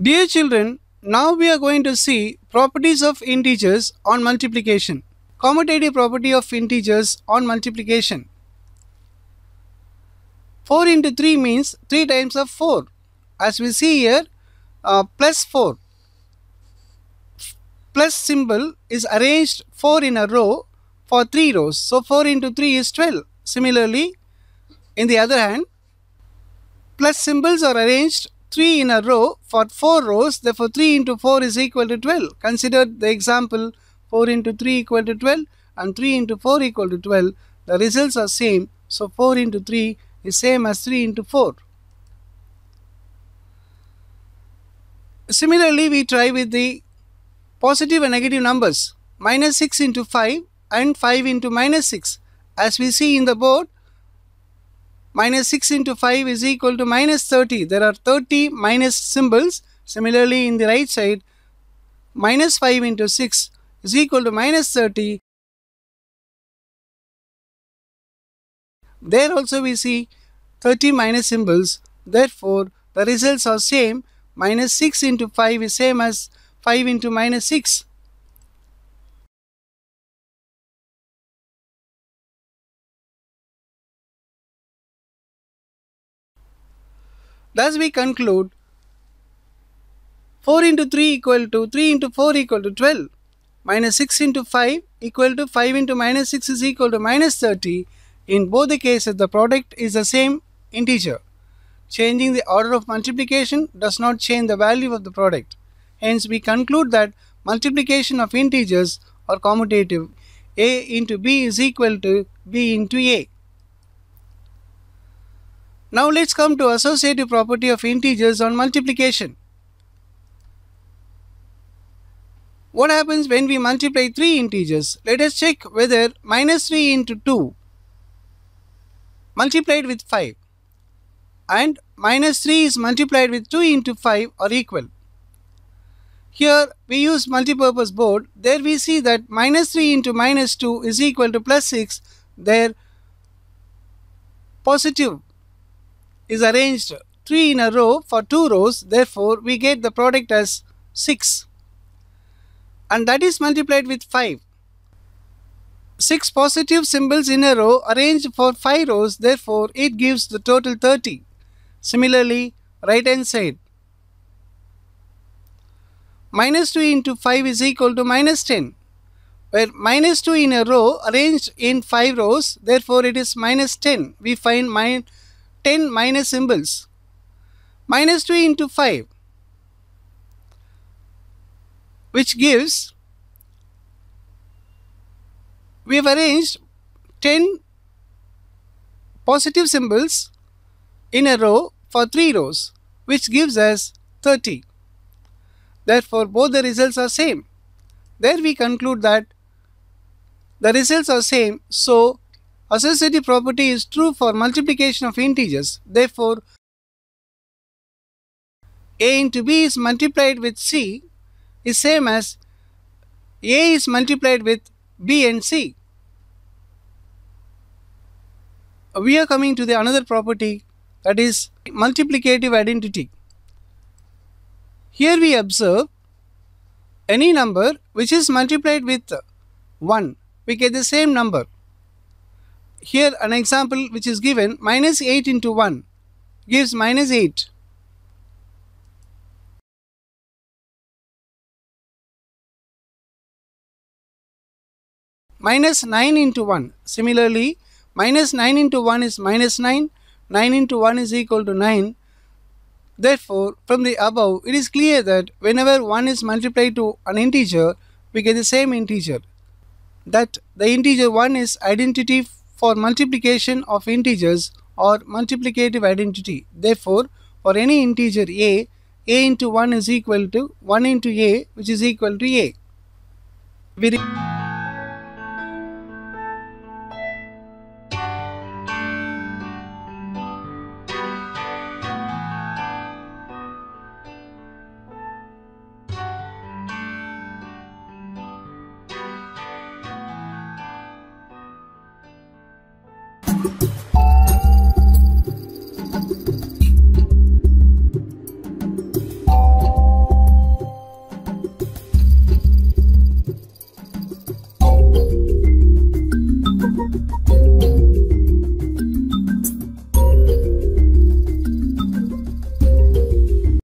Dear children, now we are going to see properties of integers on multiplication. Commutative property of integers on multiplication. 4 into 3 means 3 times of 4. As we see here, uh, plus 4. Plus symbol is arranged 4 in a row for 3 rows. So 4 into 3 is 12. Similarly, in the other hand, plus symbols are arranged 3 in a row for 4 rows therefore 3 into 4 is equal to 12 consider the example 4 into 3 equal to 12 and 3 into 4 equal to 12 the results are same so 4 into 3 is same as 3 into 4 similarly we try with the positive and negative numbers minus 6 into 5 and 5 into minus 6 as we see in the board minus 6 into 5 is equal to minus 30. There are 30 minus symbols. Similarly, in the right side, minus 5 into 6 is equal to minus 30. There also we see 30 minus symbols. Therefore, the results are same. Minus 6 into 5 is same as 5 into minus 6. Thus we conclude 4 into 3 equal to 3 into 4 equal to 12 minus 6 into 5 equal to 5 into minus 6 is equal to minus 30. In both the cases the product is the same integer. Changing the order of multiplication does not change the value of the product. Hence we conclude that multiplication of integers are commutative. A into B is equal to B into A. Now let's come to associative property of integers on multiplication. What happens when we multiply 3 integers? Let us check whether minus 3 into 2 multiplied with 5 and minus 3 is multiplied with 2 into 5 are equal. Here we use multipurpose board. There we see that minus 3 into minus 2 is equal to plus 6. There positive is arranged 3 in a row for 2 rows therefore we get the product as 6 and that is multiplied with 5. 6 positive symbols in a row arranged for 5 rows therefore it gives the total 30. Similarly right hand side minus 2 into 5 is equal to minus 10 where minus 2 in a row arranged in 5 rows therefore it is minus 10 we find minus 10 minus symbols. Minus 2 into 5 which gives we have arranged 10 positive symbols in a row for 3 rows which gives us 30. Therefore both the results are same. There we conclude that the results are same so Associative property is true for multiplication of integers. Therefore, A into B is multiplied with C is same as A is multiplied with B and C. We are coming to the another property that is multiplicative identity. Here we observe any number which is multiplied with 1, we get the same number here an example which is given minus 8 into 1 gives minus 8. Minus 9 into 1. Similarly, minus 9 into 1 is minus 9. 9 into 1 is equal to 9. Therefore, from the above, it is clear that whenever 1 is multiplied to an integer, we get the same integer. That the integer 1 is identity for multiplication of integers or multiplicative identity. Therefore, for any integer a, a into 1 is equal to 1 into a which is equal to a.